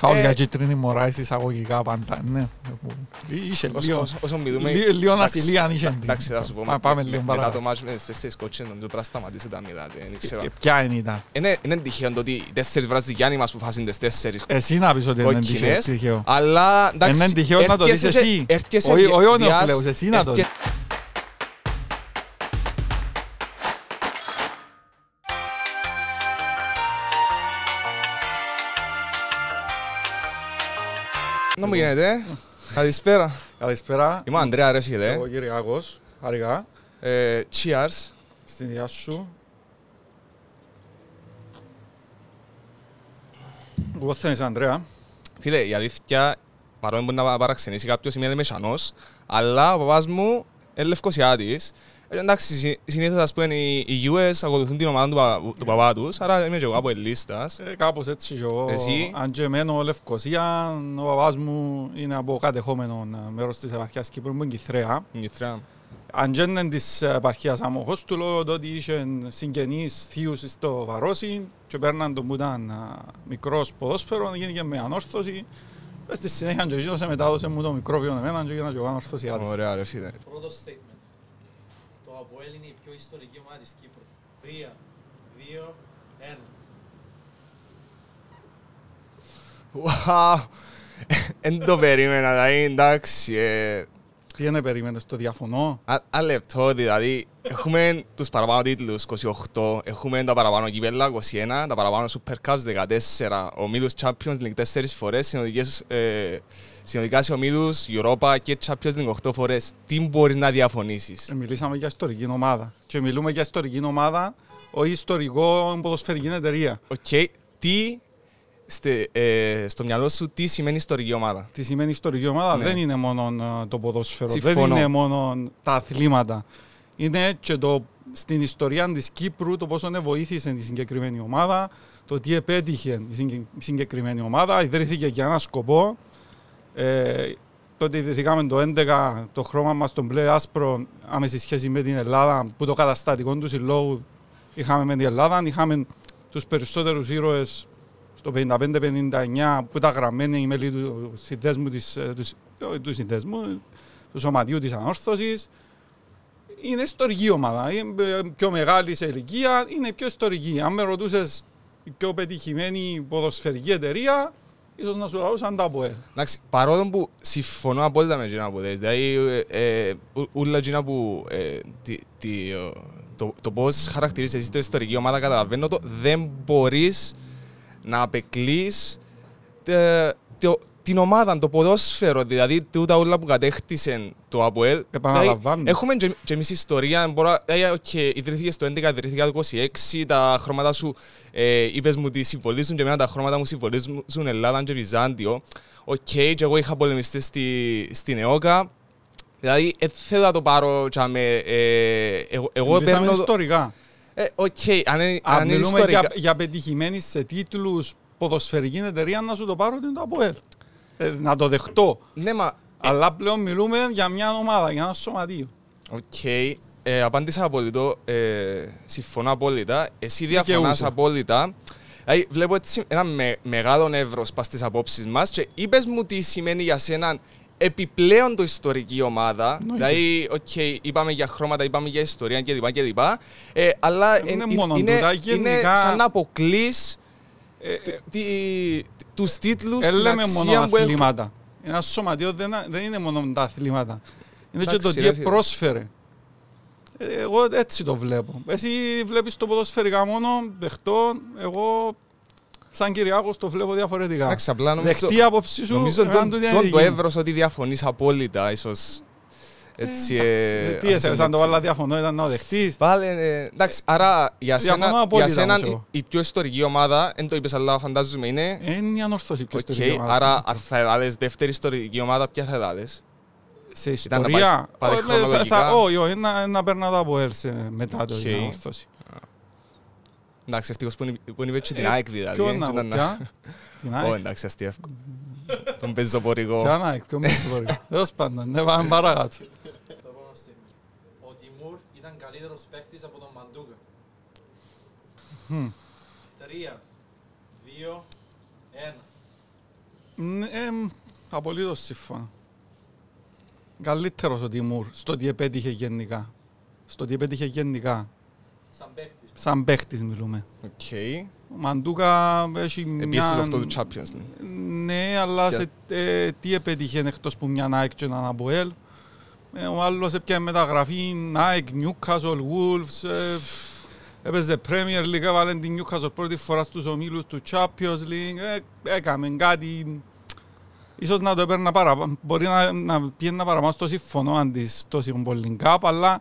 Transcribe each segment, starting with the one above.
Φάουλ ε, για κίτρινη μωρά εισαγωγικά πάντα, ναι. Είχε λίγο, λίγο νασιλία είχε. Εντάξει, θα σου πω, πάμε λίγο Μετά το μάτσο με τις τέσσερις κότσες, το πρέπει να σταματήσει τα μοιρά, δεν ε, ε, Ποια είναι ήταν. Ναι, είναι τυχαίο το ότι οι βράζει Γιάννη μας που φάσουν τις τέσσερις Εσύ να πεις ότι είναι τυχαίο. Αλλά εντάξει, είναι μου γίνεται. Ε. Καλησπέρα. Καλησπέρα. Είμαι ο Αντρέα Ρέσιδε. ο Κυριάκος. Αργά. Ε, cheers. Στην διά σου. Εγώ θέλεις Αντρέα. Φίλε, η αλήθεια, παρόλο που να παραξενήσει κάποιος, είμαι μεσανός, αλλά ο παπάς μου είναι λευκοσιάτης. Ε, εντάξει, συνήθως ας πούμε οι US ακολουθούν την ομάδα του, πα, του παπά ναι. τους, άρα είμαι και εγώ από ελίστας. Ε, κάπως έτσι και εγώ. Εσύ. Αν και μένω Λευκοσία, ο παπάς μου είναι από κατεχόμενο ε, μέρος της επαρχίας Κύπρου, που είναι η Κυθρέα. Αν και είναι της επαρχίας Αμοχώς, του λέω τότε είχε συγγενείς θείους στο Βαρόσι και παίρναν τον που ήταν ε, μικρός ποδόσφαιρος, γίνηκε με ανόρθωση. Στη συνέχεια και εκείνος μετάδωσε μου το μικρόβιο εμένα και γίνανε και εγώ ανόρθωση Ωραία ρε φίλε. Πρώτο statement. ΑΠΟΕΛ είναι η πιο ιστορική ομάδα της Κύπρου. 3, 2, 1. Wow. Εν το περίμενα, δηλαδή, εντάξει. Ε, τι είναι περίμενες, το διαφωνώ. Α, λεπτό, δηλαδή, έχουμε τους παραπάνω τίτλους, 28, έχουμε τα παραπάνω κύπελα, 21, τα παραπάνω Super Cups, 14, ομίλους Champions League 4 φορές, ε, συνοδικά σε ο σε ομίλους Europa και Champions League 8 φορές. Τι μπορείς να διαφωνήσεις. Ε, μιλήσαμε για ιστορική ομάδα και μιλούμε για ιστορική ομάδα, όχι ιστορικό ποδοσφαιρική εταιρεία. Οκ, okay. τι στη, ε, στο μυαλό σου τι σημαίνει ιστορική ομάδα. Τι σημαίνει ιστορική ομάδα ναι. δεν είναι μόνο ε, το ποδόσφαιρο, Συμφωνώ. δεν είναι μόνο τα αθλήματα. Είναι και το, στην ιστορία της Κύπρου το πόσο βοήθησε τη συγκεκριμένη ομάδα, το τι επέτυχε η συγκεκριμένη ομάδα, ιδρύθηκε για ένα σκοπό. Ε, τότε ιδρύθηκαμε το 2011 το χρώμα μας τον μπλε άσπρο άμεση σχέση με την Ελλάδα που το καταστατικό του συλλόγου είχαμε με την Ελλάδα, είχαμε τους περισσότερους ήρωες στο 55-59 που ήταν γραμμένη οι μέλη του συνδέσμου, της, ε, του, του, συνδέσμου, του σωματείου της ανόρθωσης. Είναι ιστορική ομάδα, είναι ε, πιο μεγάλη σε ηλικία, είναι πιο ιστορική. Αν με ρωτούσες πιο πετυχημένη ποδοσφαιρική εταιρεία, ίσως να σου λαούσαν τα ΠΟΕ. Εντάξει, παρόλο που συμφωνώ απόλυτα με εκείνα που δες, δηλαδή όλα ε, εκείνα που το πώς χαρακτηρίζεις εσύ την ιστορική ομάδα καταλαβαίνω το, δεν μπορείς να απεκλείς την ομάδα, το ποδόσφαιρο, δηλαδή τούτα όλα που κατέκτησε το ΑΠΟΕΛ. Επαναλαμβάνω. Δηλαδή, έχουμε και, και εμείς ιστορία, μπορώ, δηλαδή, okay, ιδρύθηκε το 11, ιδρύθηκε το 26, τα χρώματα σου, ε, είπες μου ότι συμβολίζουν και εμένα τα χρώματα μου συμβολίζουν Ελλάδα και Βυζάντιο. Οκ, okay, και εγώ είχα πολεμιστεί στη, στην ΕΟΚΑ, δηλαδή ε, θέλω να το πάρω και με, ε, ε, εγώ, εγώ παίρνω... ιστορικά. Ε, οκ, okay, αν, μιλούμε Για, για πετυχημένη σε τίτλους ποδοσφαιρική εταιρεία να σου το πάρω την το ΑΠΟΕΛ. Ε, να το δεχτώ. Ναι, μα... Αλλά πλέον μιλούμε για μια ομάδα, για ένα σωματείο. Οκ. Okay. Ε, απάντησα απόλυτο. Ε, συμφωνώ απόλυτα. Εσύ διαφωνά απόλυτα. Δηλαδή, βλέπω ένα μεγάλο εύρο πα στι απόψεις μας και είπες μου τι σημαίνει για σένα επιπλέον το ιστορική ομάδα. δηλαδή, okay, είπαμε για χρώματα, είπαμε για ιστορία κλπ. λοιπά ε, αλλά ε, είναι, ε, μόνο είναι, τούτα, γενικά... είναι σαν να αποκλείς ε, τους τίτλους ε, του ε, μόνο αθλήματα. Έχουν... Ένα σωματείο δεν, δεν είναι μόνο τα αθλήματα. Είναι Εντάξει, και το τι πρόσφερε. Ε, εγώ έτσι το βλέπω. Εσύ βλέπεις το ποδοσφαιρικά μόνο, δεχτώ, εγώ σαν Κυριάκος το βλέπω διαφορετικά. Εντάξει, απλά νομίζω, Δεχτή άποψη σου, νομίζω τον, τον το έβρος ότι διαφωνείς απόλυτα, ίσως. Έτσι, ε, ε τι ήθελες, αν το άλλα διαφωνώ ήταν να οδεχτείς. Πάλι, ε, εντάξει, άρα για σένα, για σένα η, πιο ιστορική ομάδα, δεν το είπες αλλά φαντάζομαι είναι... Είναι η ανόρθωση πιο ιστορική ομάδα. Άρα θα έδαλες δεύτερη ιστορική ομάδα, ποια θα έδαλες. Σε ιστορία, ναι, όχι, όχι, να περνάω από έρσε μετά το ανόρθωση. Εντάξει, ευτυχώς που είναι και ε, την ΑΕΚ δηλαδή. Ποιο ε, να πω, Την ΑΕΚ. Εντάξει, αστείευκο. Τον πεζοπορικό. Ποιον ΑΕΚ, ποιον πεζοπορικό. Έως πάντα, ναι, πάμε παρακάτω. Ο Τιμούρ ήταν καλύτερος παίχτης από τον Μαντούκα. Τρία, δύο, ένα. Ε, απολύτως σύμφωνα. Καλύτερος ο Τιμούρ στο τι επέτυχε γενικά. Στο τι επέτυχε γενικά. Σαν παίχτης μιλούμε. Okay. Ο Μαντούκα έχει μια... Επίσης αυτό του Champions League. Ναι. ναι, αλλά σε, ε, τι επέτυχε εκτός που μια Nike και έναν Αμποέλ. Ε, ο άλλος έπιανε μεταγραφή Nike, Newcastle, Wolves. Ε, έπαιζε Premier League, έβαλε την Newcastle πρώτη φορά στους ομίλους του Champions League. Ε, έκαμε κάτι... Ίσως να το έπαιρνα παραπάνω. Μπορεί να, να πιένα παραπάνω στο σύμφωνο αντί στο σύμφωνο αλλά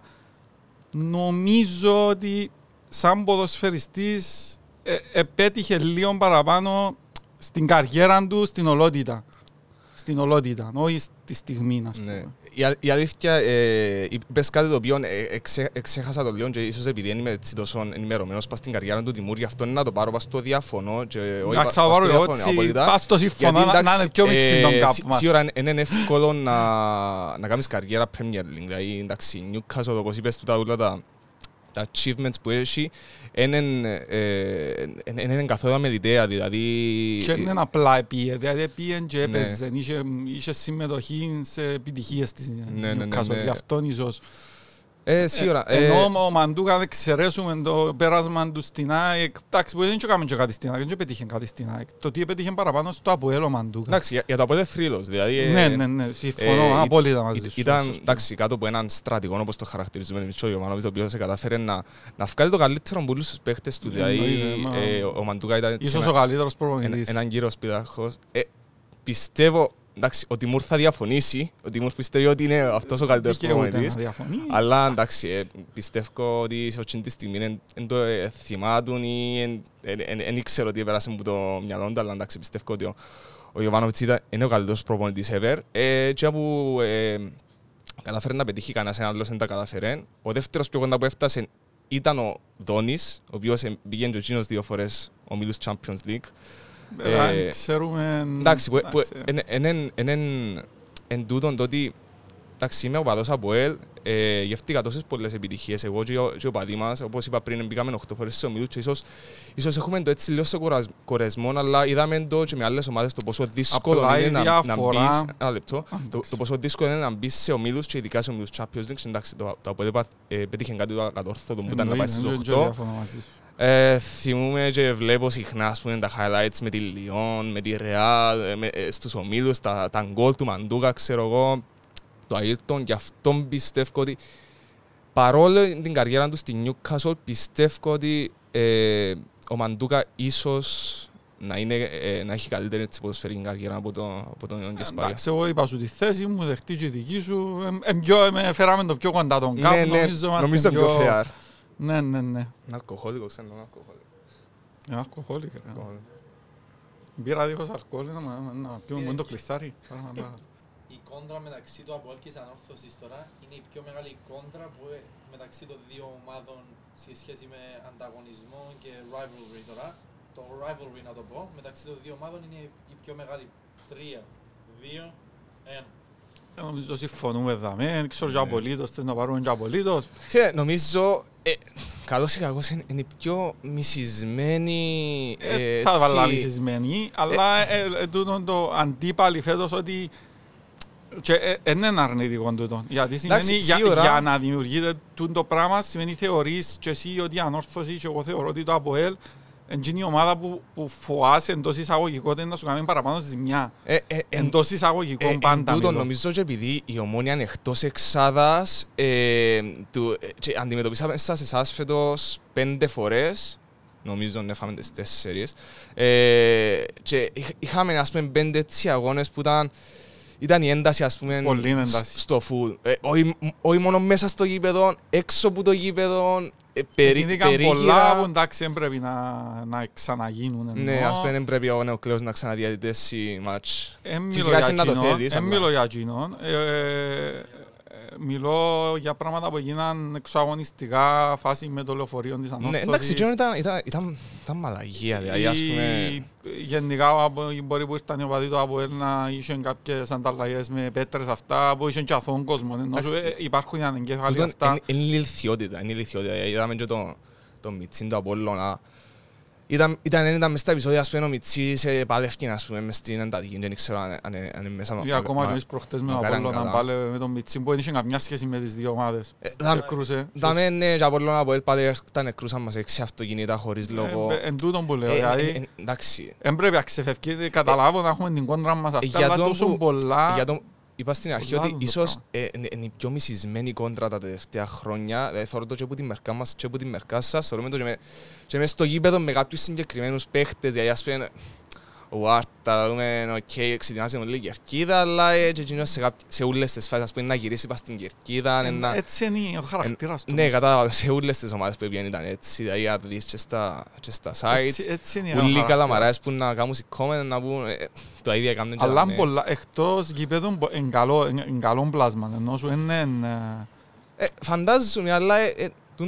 Νομίζω ότι σαν ποδοσφαιριστής ε, ε, επέτυχε λίγο παραπάνω στην καριέρα του, στην ολότητα στην ολότητα, όχι στη στιγμή, να πούμε. Ναι. Η, η αλήθεια, ε, είπες κάτι το οποίο ε, ξέχασα εξέχασα το λίγο και ίσως επειδή είμαι έτσι τόσο ενημερωμένος πας στην καριέρα του Τιμούρ, γι' αυτό είναι να το πάρω πας στο διαφωνώ Να όχι πας στο Πα Πας στο σύμφωνο, να είναι πιο ε, τον κάπου μας. Σίγουρα είναι εύκολο να κάνεις καριέρα Premier League, δηλαδή εντάξει, Newcastle, όπως είπες, τα achievements που έχει, δεν είναι καθόλου αμεληταία, δηλαδή... Και είναι απλά επίε, δηλαδή επίε και ναι. έπαιζε, είχε συμμετοχή σε επιτυχίες της Νιουκάσολ, ναι, ναι, γι' αυτόν ίσως... Ε, σίγουρα. Ε, ενώ ο Μαντούκα αν εξαιρέσουμε το πέρασμα του στην ΑΕΚ, εντάξει, μπορεί δεν κάνουμε κάτι στην ΑΕΚ, δεν πετύχει κάτι στην ΑΕΚ. Το τι πετύχει παραπάνω στο Αποέλο ο Μαντούκα. Εντάξει, για το Αποέλο θρύλος, δηλαδή... Ε, ναι, ναι, ναι, συμφωνώ ε, απόλυτα μαζί σου. Ήταν, εντάξει, κάτω από έναν στρατηγό, όπως το χαρακτηρίζουμε εμείς, ο Ιωμανόβης, ο οποίος κατάφερε να, να βγάλει το καλύτερο μπούλου όλους τους παίχτες του, ε, δηλαδή ο Μαντούκα ήταν... ο Έναν πιστεύω εντάξει, ο Τιμούρ θα διαφωνήσει. Ο Τιμούρ πιστεύει ότι είναι αυτός ο καλύτερος προπονητή. Αλλά εντάξει, ε, πιστεύω ότι σε αυτή τη στιγμή δεν το ε, θυμάτουν ή δεν ήξερα ότι πέρασε από το μυαλό του. Αλλά εντάξει, πιστεύω ότι ο, ο Βιτσίτα είναι ο καλύτερος προπονητής ever. Ε, και από, ε, καταφέρει να πετύχει κανένας ένας άλλος δεν τα καταφέρει. Ο δεύτερος πιο κοντά που έφτασε ήταν ο Δόνης, ο οποίος ε, πήγαινε ο Τζίνο δύο φορές ομίλους Champions League. Ε, ξέρουμε... Εντάξει, εν τούτον το ότι εντάξει είμαι ο παδός από ελ ε, είχα τόσες πολλές επιτυχίες εγώ και, και ο πατή μας, όπως είπα πριν, μπήκαμε 8 φορές σε ομιλούς και ίσως, ίσως έχουμε το έτσι λίγο σε κορεσμό, αλλά είδαμε το και με άλλες ομάδες το πόσο δύσκολο Απλά είναι να, να μπεις, ένα λεπτό, το, το, πόσο δύσκολο είναι να μπεις σε ομίλους και ειδικά σε ομίλους Champions League, εντάξει, το, το αποτέλεσμα ε, πέτυχε κάτι το ακατόρθωτο που ήταν να πάει στις 8. Ε, θυμούμε και βλέπω συχνά ας πούμε, τα highlights με τη Λιόν, με τη Ρεάλ, ε, στους ομίλους, τα, τα γκολ του Μαντούκα, ξέρω εγώ το Αίλτον, γι' αυτό πιστεύω ότι παρόλο την καριέρα του στη Νιούκασολ πιστεύω ότι ε, ο Μαντούκα ίσως να, είναι, ε, να έχει καλύτερη έτσι, ποδοσφαιρική καριέρα από τον, από τον Γκεσπάρια. Εντάξει, εγώ είπα σου τη θέση μου, δεχτεί και δική σου. Ε, πιο, με φεράμε το πιο κοντά τον κάπου, ναι, ναι, νομίζω, νομίζω πιο... πιο fair. Ναι, ναι, ναι. Είναι αλκοχόλικο, ξέρω, είναι αλκοχόλικο. Είναι αλκοχόλικο, Μπήρα δίχως αλκοόλ, να πιούμε ε, μόνο το κλειστάρι. Ε, κόντρα μεταξύ του Αποέλ και της Ανόρθωσης τώρα είναι η πιο μεγάλη κόντρα που ε, μεταξύ των δύο ομάδων σε σχέση με ανταγωνισμό και rivalry τώρα. Το rivalry να το πω, μεταξύ των δύο ομάδων είναι η πιο μεγάλη. Τρία, δύο, ένα. Ε, νομίζω συμφωνούμε εδώ. Δεν ξέρω για ναι. απολύτως, θες να πάρουμε για απολύτως. νομίζω ε, καλώς ή κακώς είναι πιο μισισμένη. Θα βάλω μισισμένη, αλλά το αντίπαλοι φέτος ότι και δεν ε, ε, είναι αρνητικό τούτο. Γιατί σημαίνει για, για, να δημιουργείται το πράγμα σημαίνει θεωρείς και εσύ ότι ανόρθωση και εγώ θεωρώ ότι το ΑΠΟΕΛ είναι η ομάδα που, που φοάσαι εντός εισαγωγικών να σου κάνει παραπάνω ζημιά. Ε, ε, ε, εντός εισαγωγικών ε, πάντα. Ε, τούτο, νομίζω και επειδή η ομόνια είναι εκτός εξάδας, ε, του, ε, και αντιμετωπίσαμε σας εσάς φέτος πέντε φορές, νομίζω να φάμε τις τέσσερις, ε, και είχαμε ας πούμε πέντε έτσι αγώνες που ήταν ήταν η ένταση, ας πούμε, ένταση. στο φουλ. Ε, όχι μόνο μέσα στο γήπεδο, έξω από το γήπεδο, ε, περί, Γίνηκαν περίγυρα. πολλά που εντάξει δεν πρέπει να, να ξαναγίνουν. Ενώ. Ναι, ας πούμε δεν πρέπει ο νεοκλέος να ξαναδιατητήσει μάτς. Φυσικά είναι να το θέλεις. Εν μιλώ για κοινών. Ε, ε, μιλώ για πράγματα που γίναν εξωαγωνιστικά φάση με το λεωφορείο της ανόρθωσης. Ναι, εντάξει, ήταν, ήταν, ήταν, ήταν μαλαγία, δηλαδή, ας πούμε... Γενικά, από, μπορεί που ήρθαν οι οπαδοί του από ένα, είχαν κάποιες ανταλλαγές με πέτρες αυτά, που είχαν και αθώων κόσμο, ενώ ε, υπάρχουν ανεγκέφαλοι αυτά. Είναι ηλικιότητα, είναι ηλικιότητα. Δηλαδή, είδαμε και τον το Μιτσίν του Απόλλωνα, ήταν, ήταν, ήταν μες στα επεισόδια, ας πούμε, ο σε παλεύκη, ας πούμε, μες την εντατική, δεν ξέρω αν, αν, αν είναι μέσα. Ή ακόμα και εμείς προχτές με τον Απόλλωνα πάλε με τον Μιτσί, που δεν είχε καμιά σχέση με τις δύο ομάδες. Ε, κρούσε. Δάμε, ναι, και Απόλλωνα από έλπατε, τα νεκρούσαν μας έξι αυτοκινήτα χωρίς ε, λόγο. Εν τούτον που λέω, ε, δηλαδή, εντάξει. Εν πρέπει να ξεφευκεί, καταλάβω να έχουμε την κόντρα μας αυτά, αλλά τόσο πολλά είπα στην αρχή ότι ίσω είναι η πιο μισισμένη κόντρα τα τελευταία χρόνια. Δηλαδή, θεωρώ το και από τη μερκά μας και από τη μερκά σας. Θεωρούμε το και, με, και με στο γήπεδο με κάποιους συγκεκριμένους παίχτες. Δηλαδή, ας πούμε, ο Άρτα, δούμε, οκ, ξεκινάζει με λίγη κερκίδα, αλλά έτσι ε, εκείνος σε, σε όλες τις φάσεις, ας πούμε, να γυρίσει πάνω στην κερκίδα. Ε, έτσι είναι ο χαρακτήρας ε, τους. Ναι, κατάλαβα, σε όλες τις ομάδες που πήγαινε ήταν έτσι, δηλαδή αν δεις και στα, και στα sites, όλοι οι καλαμαράες που να κάνουν σηκώμενα, να πούν, το ίδιο κάνουν. Αλλά εκτός γηπέδων, είναι καλό πλάσμα, ενώ σου είναι... Φαντάζομαι, αλλά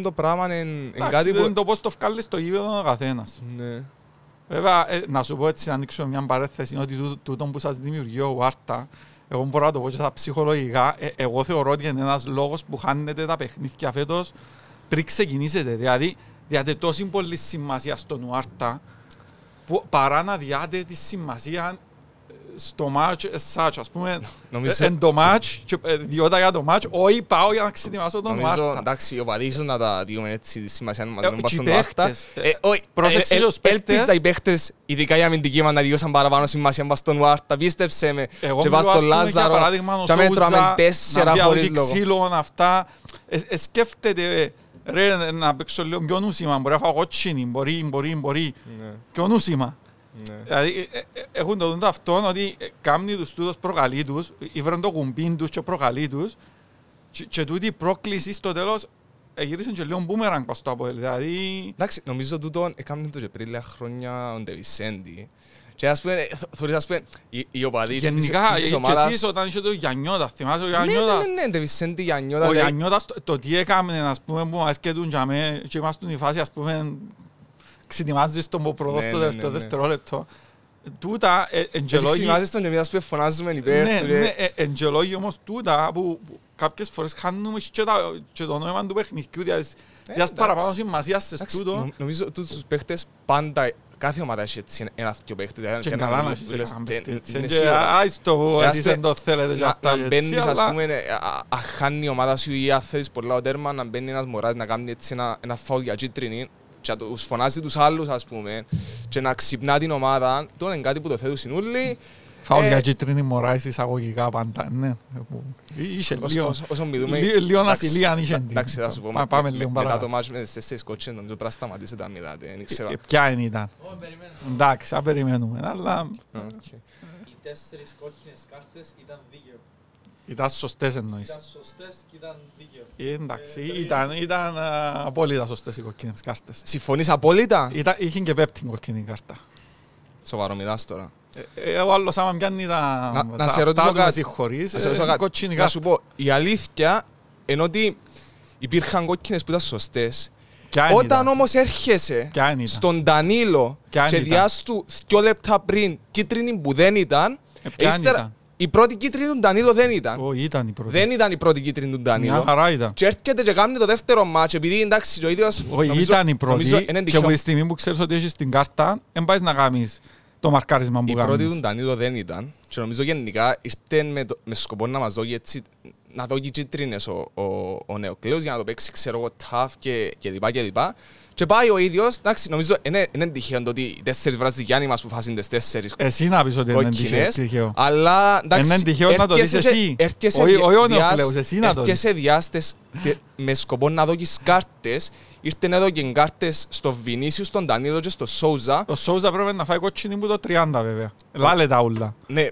το πράγμα είναι κάτι που... Είναι το πώς το βγάλεις γήπεδο ο καθένας. Ναι. Βέβαια, ε, να σου πω έτσι να ανοίξω μια παρέθεση ότι τούτο, που σα δημιουργεί ο Άρτα, εγώ μπορώ να το πω και ψυχολογικά, ε, εγώ θεωρώ ότι είναι ένα λόγο που χάνεται τα παιχνίδια φέτο πριν ξεκινήσετε. Δηλαδή, διάτε τόση πολύ σημασία στον Άρτα, που παρά να διάτε τη σημασία στο match εσάς, ας πούμε, εν το match, διότι για το match, όχι πάω για να ξετοιμάσω τον νομίζω, Άρτα. εντάξει, ο Παρίσος να τα δούμε έτσι τη σημασία να μαθαίνουμε πάνω τον Άρτα. Όχι, έλπιζα οι παίχτες, ειδικά οι αμυντικοί μας, να παραπάνω σημασία Εγώ μιλώ, για παράδειγμα, ρε, να παίξω πιο νούσιμα, μπορεί να φάω μπορεί, μπορεί, μπορεί, ναι. Δηλαδή ε, ε, έχουν το δουν αυτόν ότι ε, κάνει τους τούτος προκαλεί τους, ήβραν το κουμπί τους και προκαλεί τους και τούτη η πρόκληση στο τέλος γύρισαν και λίγο μπούμεραν πας το Αποέλ. Δηλαδή... Εντάξει, νομίζω τούτο έκαμε το και πριν λίγα χρόνια ο Ντεβισέντη. Και ας πούμε, θωρείς ας πούμε, οι οπαδοί της ομάδας... Γενικά, και εσείς όταν είσαι το Γιαννιώτας, θυμάσαι ο ναι, Γιαννιώτας. Ναι, ναι, ναι, Ντεβισέντη Γιαννιώτας. Ο δηλαδή- Γιαννιώτας, το τι έκαμε, ας πούμε, που αρκετούν και αμέ, και είμαστε στην φάση, ας πούμε, ξετοιμάζεις τον προδό ναι, στο ναι, ναι, δεύτερο λεπτό. Τούτα Εσύ Ξετοιμάζεις τον εμείς που εφωνάζουμε υπέρ του. Ναι, εγγελόγοι ε, όμως τούτα που κάποιες φορές χάνουμε και το νόημα του παιχνικού. Ε, διάς παραπάνω σημασίας σε τούτο. Νομίζω ότι τους παίχτες πάντα κάθε ομάδα έχει έτσι ένα πιο παίχτη. Δηλαδή και καλά να έχεις παίχτη. το δεν το θέλετε. Να μπαίνεις ας πούμε, ε, αχάνει η ομάδα σου ή αν θέλεις πολλά ο τέρμα, να μπαίνει ένας μωράς να κάνει έτσι ένα φαουλ για κίτρινη, και να τους φωνάζει τους άλλους ας πούμε και να ξυπνά την ομάδα, τώρα είναι κάτι που το θέτουν συνούλοι. Φάω για ε, κίτρινη μωρά εισαγωγικά πάντα, ναι. Είχε λίγο, λίγο ασυλία αν είχε. Εντάξει, θα σου πω, πάμε λίγο παρακάτω. Μετά το μάτς με τις τέσσερις κότσες, νομίζω πρέπει να σταματήσετε να μιλάτε, δεν ε, ξέρω. Ε, ποια είναι ήταν. Εντάξει, θα περιμένουμε, αλλά... Οι τέσσερις κόκκινες κάρτες ήταν δίκαιο. Ήταν σωστές εννοείς. Ήταν σωστές και ήταν δίκαιο. Ε, εντάξει, ε, ήταν, ήταν α, ε, απόλυτα σωστές οι κοκκινές κάρτες. Συμφωνείς απόλυτα? Ήταν, είχε και πέπτει την κοκκινή κάρτα. Σοβαρό μιλάς τώρα. Ε, ε, ο άλλος άμα πιάνει τα, να, τα να σε ρωτήσω κάτι. χωρίς, να, σε ε, ρωτήσω κάτι. να σου πω, η αλήθεια είναι ότι υπήρχαν κόκκινες που ήταν σωστές, όταν όμως έρχεσαι στον Τανίλο και διάστου δυο λεπτά πριν κίτρινη που δεν ήταν, ύστερα η πρώτη κίτρινη του Ντανίλο δεν ήταν. Ο, ήταν η πρώτη. Δεν ήταν η πρώτη κίτρινη του Ντανίλο. Μια χαρά ήταν. Και έρχεται και κάνει το δεύτερο μάτσο, επειδή εντάξει ο ίδιος... Όχι, ήταν η πρώτη νομίζω, και από τη στιγμή που ξέρεις ότι έχεις την κάρτα, δεν πάεις να κάνεις το μαρκάρισμα που κάνει. Η πρώτη του Ντανίλο δεν ήταν και νομίζω γενικά ήρθε με, το, με σκοπό να μας δώσει έτσι να δώσει κίτρινες ο, ο, ο, νεοκλέος νεοκλέος για να το παίξει ξέρω εγώ ταφ και, και λοιπά και λοιπά και πάει ο ίδιος, εντάξει, νομίζω είναι τυχαίο το ότι οι τέσσερις βραζιλιάνοι μας που φάσουν τις τέσσερις Εσύ να πεις ότι είναι τυχαίο. Αλλά εντάξει, είναι τυχαίο να το δεις εσύ. Έρχεσαι διάστε με σκοπό να δώκεις κάρτες. Ήρθαν εδώ και κάρτες στο Βινίσιους, στον Τανίδο και στο Σόουζα. Ο Σόουζα πρέπει να φάει κότσινη που το 30 βέβαια. Λάλε τα ούλα. Ναι,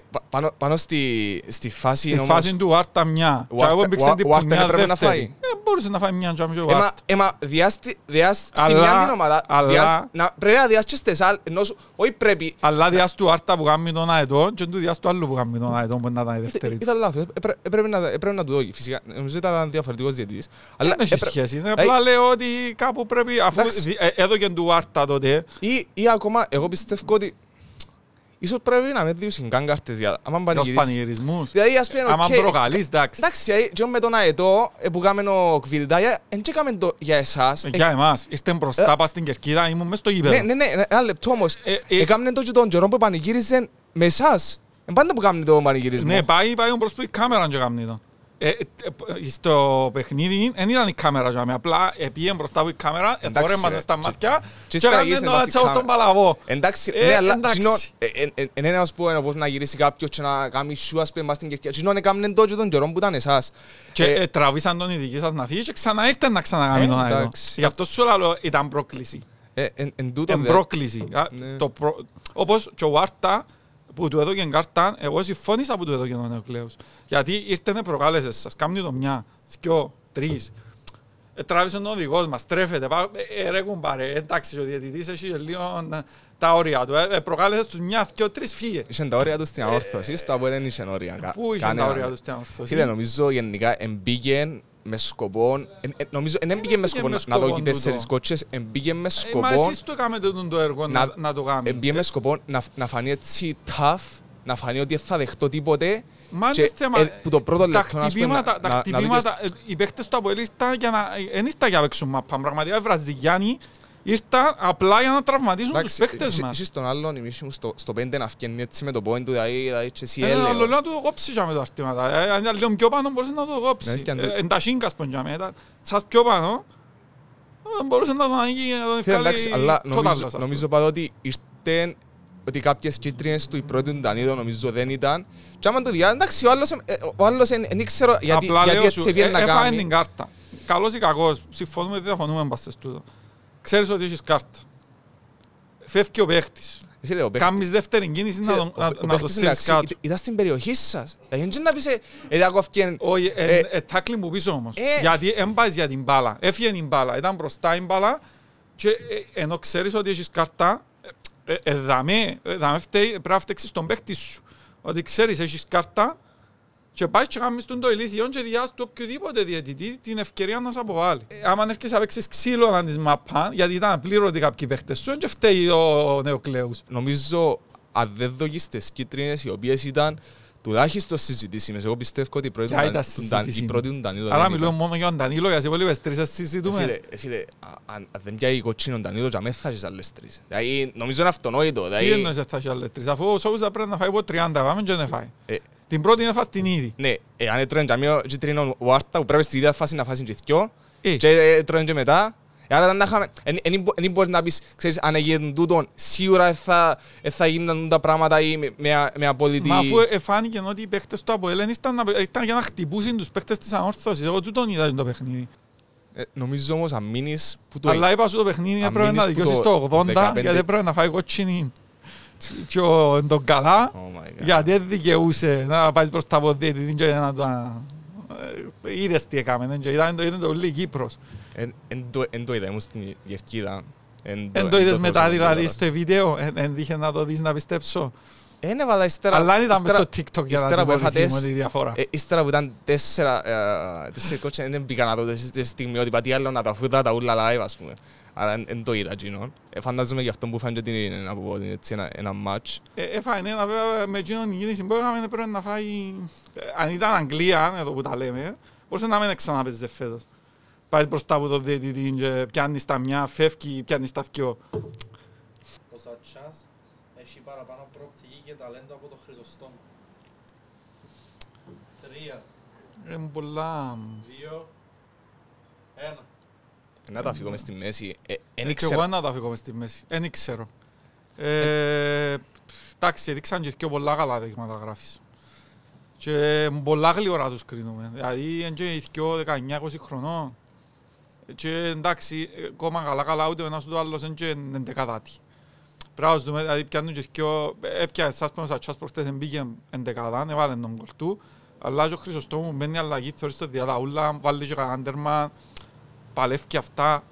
πάνω στη φάση Στη φάση του Άρτα μια. Ο Άρτα πρέπει να φάει. Ε, μπορούσε να φάει μια τζάμι Έμα μια την ομάδα. Πρέπει να διάσκεις τις άλλες, όχι πρέπει... Αλλά διάσ' του Άρτα που κάνει τον αετό και του διάσ' του άλλου που κάνει τον αετό που να ήταν η δεύτερη. Ήταν λάθος, ε, ε, ε, πρέπει να το δω. Φυσικά, νομίζω ήταν διαφορετικός διαιτητής. Δεν έχει σχέση, είναι απλά λέω ότι κάπου πρέπει, αφού έδωκε του Άρτα τότε. Ή ακόμα, εγώ πιστεύω ότι Ίσως πρέπει να με διούσουν καν κάρτες για άμα πανηγυρίσεις. πανηγυρισμούς. Δηλαδή ας πούμε, άμα προκαλείς, εντάξει. Εντάξει, και δηλαδή, με τον αετό ε, που κάμεν ο Κβιλντάγια, δεν έκαμε το για εσάς. Ε, ε, για εμάς. Είστε μπροστά, πας στην Κερκίδα, ήμουν μέσα στο γήπεδο. Ναι, ναι, ναι, ένα λεπτό όμως. Έκαμε το και τον καιρό που πανηγύριζε με εσάς. Πάντα που κάμνει το πανηγυρισμό. Ναι, πάει, πάει όμως προς που η κάμερα και κάμνει το. Ε, ε, στο παιχνίδι δεν ήταν η κάμερα για μένα, απλά ε, πήγαινε μπροστά από η κάμερα, έτωρε μας στα μάτια και έκανε το ατσάω τον παλαβό. Εντάξει, ναι, αλλά είναι ένας που να γυρίσει κάποιος και να κάνει σου ας πούμε μας την κερκιά. Συνόν έκαμε το και τον καιρό που ήταν εσάς. Και τραβήσαν τον ειδική σας να φύγει και ξανά ήρθαν να ξανακάμει τον αέρα. Γι' αυτό σου λέω ήταν πρόκληση. Εν πρόκληση. Ναι. Όπως και ο Άρτα που του έδωκε κάρτα, εγώ συμφώνησα που του έδωκε ο νεοκλέος. Γιατί ήρθανε προκάλεσες σας, κάνει το μια, δυο, τρεις. Ε, τράβησε ο οδηγός μας, τρέφεται, ε, ε, ρε κουμπάρε, ε, εντάξει, ο διαιτητής έχει λίγο ε, τα όρια του. Ε, προκάλεσες τους μια, δυο, τρεις φύγε. Είσαι τα όρια του στην αόρθωση, στα που δεν είσαι όρια. Πού είσαι τα όρια του στην αόρθωση. Κοίτα, νομίζω γενικά εμπήκε με σκοπό. Ε, ε, νομίζω ε, δεν πήγε με σκοπό να δω και τέσσερις κότσες, πήγε με σκοπό. Μα εσείς το κάνετε το έργο να το κάνετε. Πήγε με σκοπό να φανεί έτσι tough, να φανεί ότι θα δεχτώ τίποτε. Μα είναι θέμα. Που το πρώτο Τα χτυπήματα, οι παίχτες του Αποελή ήταν για να παίξουν μαπά. Πραγματικά οι Ήρθαν απλά για να τραυματίσουν τους παίχτες μας. Εσείς τον άλλον, εμείς στο πέντε να φκένει έτσι με το πόντ του, δηλαδή έτσι δηλαδή εσύ ε, έλεγε. Άλλο να του κόψεις για με το αρτήματα. Ε, αν ήταν λίγο πιο πάνω μπορούσε να το κόψει. Ναι, ε, εν τα σύγκας πον για σας πιο πάνω. Μπορούσε να τον ανοίγει, να τον ευκάλλει το τάβλος. Νομίζω πάντα ότι ήρθαν ότι κάποιες κίτρινες του πρώτου του Ντανίδου νομίζω δεν ήταν. Και άμα το διάλεγε, εντάξει, ο άλλος δεν ήξερε γιατί έτσι πήγαινε να κάνει. Απλά λέω σου, έφαγε την κάρτα. Καλός ή κακός, συμφωνούμε, δεν διαφωνούμε μπαστες τούτο. Ξέρεις ότι έχεις κάρτα. Φεύγει ο παίχτης. Κάμεις δεύτερη κίνηση να, το στείλεις κάτω. Ήταν στην περιοχή σας. Δηλαδή ε, δεν να πεις εδιακόφκεν... Ε, Όχι, ε, τάκλι μου πίσω όμως. Γιατί δεν πάει για την μπάλα. Έφυγε την μπάλα. Ήταν μπροστά η μπάλα. Και ενώ ξέρεις ότι έχεις κάρτα, εδαμέ, πρέπει να φταίξεις τον παίχτη σου. Ότι ξέρεις έχεις κάρτα, και πάει και κάνεις το ηλίθιο και διάσεις του οποιοδήποτε διαιτητή την ευκαιρία να σε αποβάλει. Ε, άμα έρχεσαι να παίξεις ξύλο να τις μαπάν, γιατί ήταν πλήρωτη κάποιοι παίχτες σου, και φταίει ο νεοκλέους. Νομίζω αν δεν δοκείς τις κίτρινες οι οποίες ήταν τουλάχιστον συζητήσιμες. Εγώ πιστεύω ότι πρώτη ήταν η πρώτη του Ντανίλο. Άρα μιλούμε μόνο για τον Ντανίλο, γιατί πολύ είπες τρεις συζητούμε. Ε, φίλε, ε, αν δεν πιάει η κοτσίνη ο Ντανίλο, για μένα θα άλλες τρεις. Δηλαδή νομίζω είναι αυτονόητο. Τι δηλαδή- εννοείς θα έχεις άλλες τρεις, αφού ο Σόουζα πρέπει να φάει από 30, πάμε και δεν φάει. Ε, την πρώτη είναι φάση την ναι. ήδη. Ναι, ε, αν έτρωνε και αμείο και τρινόν ο που πρέπει στη ίδια φάση να φάσει δύο. Ε. και έτρωνε και μετά. Ε, άρα είχαμε, δεν μπορείς να πεις, ξέρεις, αν έγινε τούτο, σίγουρα θα γίνονταν τα πράγματα ή με απόλυτη... Μα αφού εφάνηκε ότι οι παίχτες του Αποέλεν ήταν για να χτυπούσουν τους παίχτες της ανόρθωσης, εγώ τούτον είδα το παιχνίδι. Νομίζω όμως αν μείνεις... Αλλά είπα σου το παιχνίδι έπρεπε να δικαιώσεις το 80, γιατί έπρεπε να φάει κότσινη και τον καλά, oh γιατί δεν δικαιούσε να πάει προς τα ποδίτη και να το... Ε, είδες τι έκαμε, δεν ήταν το όλη Κύπρος. Εν το είδαμε στην Γερκίδα. Εν το είδες μετά δηλαδή στο βίντεο, εν δείχε να το δεις να πιστέψω. Είναι βάλα ύστερα... Αλλά ήταν στο TikTok για να την υποδείξουμε τη διαφορά. Ε, ύστερα που ήταν τέσσερα κότσια, ε, δεν πήγα να δω τη στιγμή ότι πατή άλλο να τα φούτα τα ούλα live ας πούμε. Άρα δεν το είδα εκείνον. Ε, φαντάζομαι γι' αυτό που φάνηκε την Ειρήνη, να πω έτσι ένα, μάτς. Έφαγε ένα ε, ε, ναι, βέβαια με εκείνον την κίνηση που έκαμε πρέπει να φάει... Αν ήταν Αγγλία, εδώ που τα λέμε, μπορούσε να μην ξαναπέζε φέτος. Πάει μπροστά από το διαιτητή και πιάνεις στα μια, φεύγει, πιάνεις στα δυο. Ο Σατσάς έχει παραπάνω προοπτική και ταλέντο από το χρυσοστό. Τρία. Είναι πολλά. Δύο. Ένα. Ε, να τα μες στη μέση. Δεν ε, ε, ήξερα. Εγώ να τα μες στη μέση. Δεν ήξερα. Εντάξει, έδειξαν και πιο πολλά καλά δείγματα γράφεις. Και πολλά γλυόρα τους κρίνουμε. Δηλαδή, είναι και 19-20 χρονών. Και εντάξει, ακόμα καλά-καλά ούτε ο ένας ούτε άλλος είναι και εντεκατάτη. Πρέπει δούμε, δηλαδή πιάνουν και δυο, Έπια, σας προχτές, δεν πήγε παλεύει αυτά.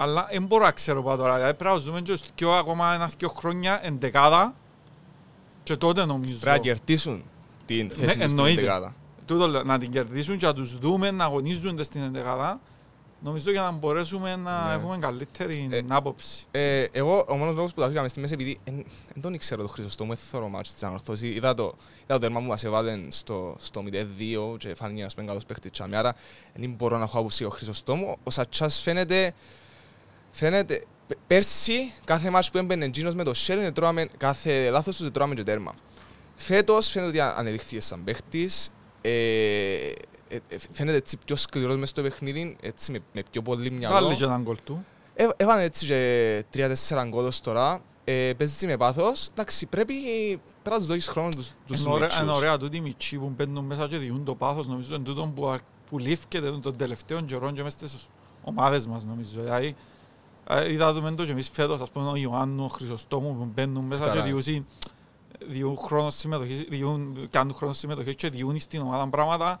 Αλλά δεν μπορώ να ξέρω πάνω τώρα. Δηλαδή πρέπει να ζούμε και δύο, ακόμα ένας δύο χρόνια εντεκάδα και τότε νομίζω. Πρέπει να κερδίσουν την ναι, θέση ναι, στην να την κερδίσουν και να τους δούμε να αγωνίζονται στην εντεκάδα. Νομίζω για να μπορέσουμε να ναι. έχουμε καλύτερη ε, άποψη. Ε, ε, εγώ ο μόνος λόγος που τα βγήκαμε στη μέση επειδή δεν τον ήξερα το Χρυσοστό μου, έθωρο μάτσι της ανορθώσης. Είδα το, είδα το τέρμα μου μας έβαλεν στο, στο 0-2 και φάνηκε ένας πέγκαλος τσάμι. τσαμιάρα. Δεν μπορώ να έχω άποψη ο Χρυσοστό μου. Ο Σατσάς φαίνεται, φαίνεται πέρσι κάθε μάτς που έμπαινε εκείνος με το Σέλιν κάθε λάθος τους τρώαμε και τέρμα. Φέτος φαίνεται ότι ανεδειχθήκε σαν παίκτης. Ε, ε, ε, φαίνεται έτσι πιο σκληρός μες στο παιχνίδι, έτσι με, με πιο πολύ μυαλό. Βάλε και έναν κόλ του. Ε, Έβανε έτσι και τρία-τέσσερα γκόλος τώρα. Ε, παίζει με πάθος. Εντάξει, πρέπει να τους δώσεις χρόνο τους, τους είναι ωραία, είναι ωραία τούτη μητσί που μπαίνουν μέσα και διούν το πάθος. Νομίζω είναι τούτο που, που λήφκεται των τελευταίων καιρών και μέσα στις ομάδες μας νομίζω. Δηλαδή, είδαμε το και εμείς φέτος, ας πούμε, ο Ιωάννου, ο Χρυσοστόμου που μπαίνουν μέσα και διούσουν διούν χρόνο συμμετοχής, διούν, κάνουν χρόνο συμμετοχής και διούν στην ομάδα πράγματα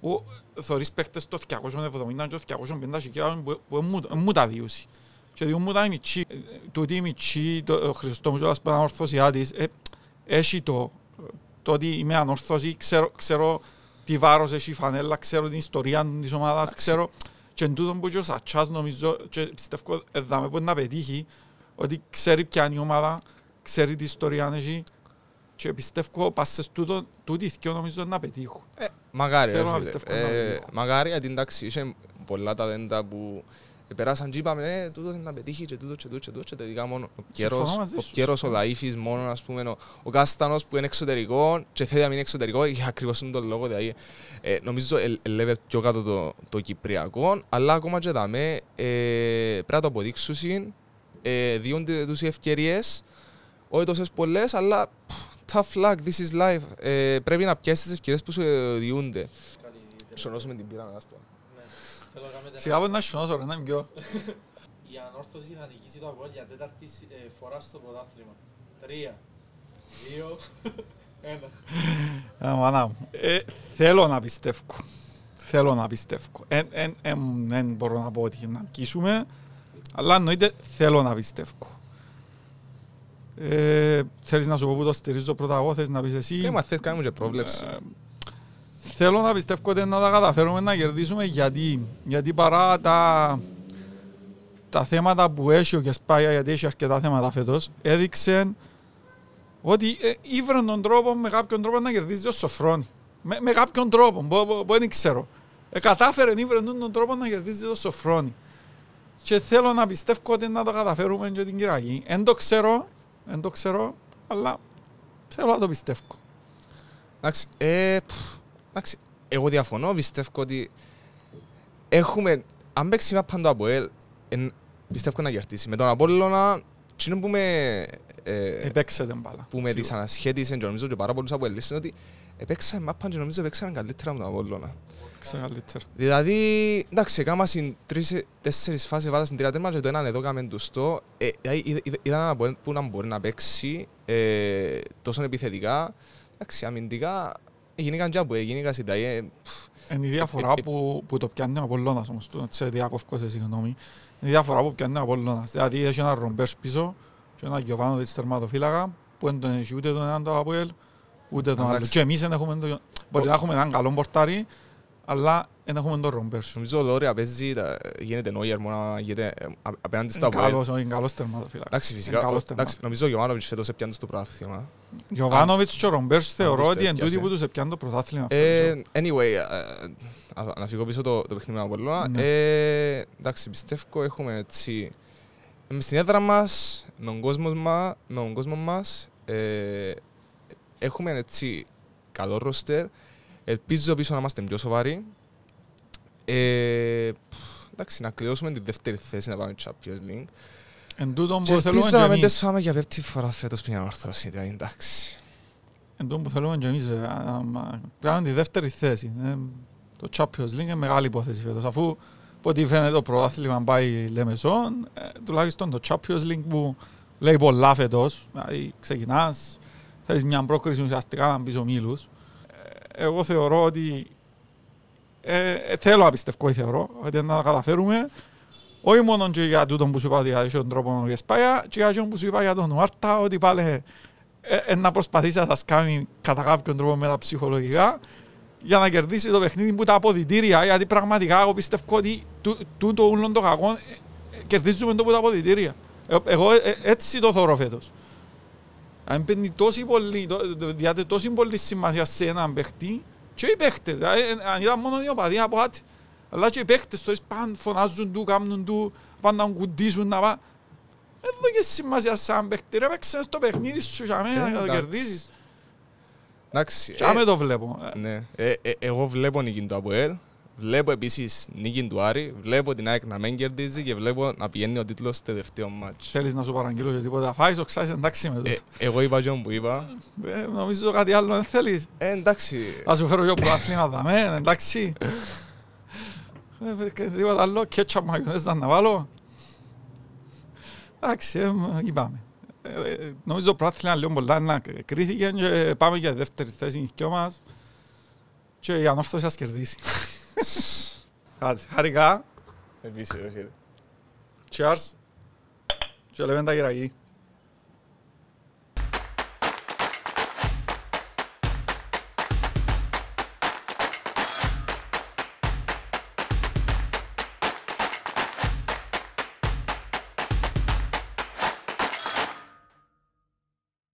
που θωρείς παίχτες το 270 και το 250 χιλιάδων που μου τα διούσει. Και διούν μου τα η μητσί, ε, τούτη η μητσί, ο Χριστόμουζολας που είναι ανορθώσιά άντης, ε, έχει το, το ότι είμαι ανορθώση, ξέρω, ξέρω τι βάρος έχει η φανέλα, ξέρω την ιστορία της ομάδας, ξέρω... Και εν τούτον που και ο Σατσάς νομίζω, και πιστεύω εδώ που να πετύχει, ότι ξέρει ποια είναι η ομάδα, ξέρει την ιστορία έχει, και πιστεύω πας σε τούτο, τούτοι νομίζω να πετύχουν. Ε, Μαγάρι, Θέλω να πιστεύω. Ε, μαγάρι, γιατί εντάξει, είχε πολλά ταλέντα που περάσαν και είπαμε, ε, τούτο θα πετύχει και τούτο και τούτο και τούτο και τελικά μόνο ο Κέρος, ο, καιρός, ο Λαΐφης μόνο, ας πούμε, ο, ο Κάστανος που είναι εξωτερικό και θέλει να μην είναι εξωτερικό για ακριβώς τον λόγο, δηλαδή, ε, νομίζω ελεύε ε, πιο κάτω το, το Κυπριακό, αλλά ακόμα και δαμε, ε, πρέπει να το αποδείξουν, ε, διούνται τους οι ευκαιρίες, όχι τόσες πολλές, αλλά tough luck, this is life. Ε, πρέπει να πιέσεις τις ευκαιρίες που σου ε, διούνται. Σωνώσουμε την πύρα μας τώρα. Ναι. Σιγά πως να σωνώσω ρε, να είμαι πιο. Η ανόρθωση θα νικήσει το απόγευμα για τέταρτη ε, φορά στο πρωτάθλημα. Τρία, δύο, ένα. Ε, Μανά μου, θέλω να πιστεύω. Θέλω να πιστεύω. Δεν μπορώ να πω ότι να νικήσουμε, αλλά εννοείται θέλω να πιστεύω. Ε, θέλεις να σου πω που το στηρίζω πρώτα εγώ, θέλεις να πεις εσύ. Και μα θες κάνουμε και πρόβλεψη. Ε, θέλω να πιστεύω ότι να τα καταφέρουμε να κερδίσουμε γιατί, γιατί παρά τα, τα θέματα που έχει ο Κεσπάγια, γιατί έχει αρκετά θέματα φέτος, έδειξε ότι ε, ήβρε τον τρόπο με κάποιον τρόπο να κερδίζει ο Σοφρόν. Με, με κάποιον τρόπο, που δεν ξέρω. Ε, κατάφερε ήβρε τον τρόπο να κερδίζει ο Σοφρόν. Και θέλω να πιστεύω ότι να το καταφέρουμε και την Κυριακή. Δεν το ξέρω, δεν το ξέρω, αλλά θέλω να το πιστεύω. Εντάξει, ε, εγώ διαφωνώ, πιστεύω ότι έχουμε, αν παίξει πάντα από Αποέλ, πιστεύω να κερδίσει. Με τον Απόλλωνα, κοινό που με ε, μπάλα. Που με τις ανασχέτησε και νομίζω και πάρα πολλούς από ελίσσαν ότι επέξαμε μάπα και νομίζω επέξαμε καλύτερα από τον Απόλλωνα. Επέξαμε καλύτερα. Δηλαδή, εντάξει, κάμα στην τέσσερις φάσεις βάλα στην τρία τέρμα και το έναν εδώ κάμε του στο ε, ε, ήταν ένα που να μπορεί να παίξει τόσο επιθετικά. Εντάξει, αμυντικά, γίνηκαν και από έγινηκαν στην Είναι η διαφορά που, που το πιάνει ο Απόλλωνας όμως, σε διάκοφκωσε συγγνώμη. Είναι η διαφορά που πιάνει ο Απόλλωνας. Δηλαδή, έχει ένα ρομπέρς πίσω, και ένα Γιωβάνοβιτς τερματοφύλακα που δεν τον έχει ούτε τον έναν το Αποέλ ούτε τον άλλο. Και εμείς έχουμε, το... μπορεί να έχουμε έναν καλό πορτάρι αλλά δεν έχουμε τον Ρομπέρ. Νομίζω ότι ο παίζει, γίνεται νόιερ μόνο γίνεται απέναντι στο Αποέλ. Είναι καλός τερματοφύλακας. Εντάξει φυσικά, νομίζω ο Γιωβάνοβιτς φέτος πιάνει στο πράθυμα. Γιωβάνοβιτς και ο Ρομπέρ θεωρώ ότι εν τούτοι που τους πιάνει το πρωτάθλημα. Ε, anyway, ε, ε, να φύγω πίσω το παιχνίδι με Απολλώνα. Εντάξει πιστεύω έχουμε έτσι στην έδρα μας, τον κόσμο μα, τον κόσμο μας, ε, έχουμε έτσι καλό ρόστερ. Ελπίζω πίσω να είμαστε πιο σοβαροί. Ε, εντάξει, να κλειώσουμε την δεύτερη θέση να πάμε Champions League. Εν τούτο που θέλουμε και εμείς. να μην τεσφάμε για πέπτη φορά φέτος μια ορθώση, δηλαδή εντάξει. Εν τούτο που θέλουμε και εμείς, ε, κάνουμε τη δεύτερη θέση. Ε, το Champions League είναι μεγάλη υπόθεση φέτος, αφού ό,τι φαίνεται το πρωτάθλημα πάει Λεμεσόν, ε, τουλάχιστον το Champions League που λέει πολλά φέτος, δηλαδή ξεκινάς, θέλεις μια πρόκριση ουσιαστικά να μπεις Ε, Εγώ θεωρώ ότι ε, ε θέλω να πιστευκώ ή ε, θεωρώ ότι να τα καταφέρουμε όχι μόνο και για τούτο που σου είπα για τον τρόπο για σπάγια και για τον που σου είπα για τον Νουάρτα ότι πάλι ε, ε, να προσπαθήσει να σας κάνει κατά κάποιον τρόπο μεταψυχολογικά για να κερδίσει το παιχνίδι που τα αποδητήρια. Γιατί πραγματικά εγώ πιστεύω ότι τούτο ούλον το κακό ε, ε, κερδίζουμε το που τα αποδητήρια. Ε, εγώ έτσι το θωρώ φέτος. Αν παίρνει τόση πολύ, διάτε τόση πολύ σημασία σε έναν παιχτή και οι παίχτες. Αν ήταν μόνο δύο παιδιά από κάτι. Αλλά και οι παίχτες τώρα πάνε φωνάζουν του, κάνουν του, πάνε να κουντήσουν να πάνε. Εδώ και σημασία σε έναν παίχτη. Ρε παίξε στο παιχνίδι σου για μένα να το κερδίσεις. Εντάξει. Και άμε το βλέπω. Ε. Ναι. Ε, ε, εγώ βλέπω νίκη του Αποέλ. Βλέπω επίσης νίκη του Άρη. Βλέπω την ΑΕΚ να μην κερδίζει και βλέπω να πηγαίνει ο τίτλος στο τελευταίο μάτσο. Θέλεις να σου παραγγείλω για τίποτα. Φάει ο Ξάι, εντάξει με το. εγώ είπα και που είπα. νομίζω κάτι άλλο δεν θέλεις. εντάξει. Θα σου φέρω για πρωτάθλημα δαμέ, εντάξει. Δεν Τίποτα άλλο, κέτσα μαγιονέζα να βάλω. Εντάξει, είπαμε νομίζω πράθυλα λίγο πολλά να κρίθηκε και ε, πάμε για δεύτερη θέση και μας και η ανόρθωση ας κερδίσει. Χάρηκα. Επίσης, Cheers. Και λέμε τα γυραγή.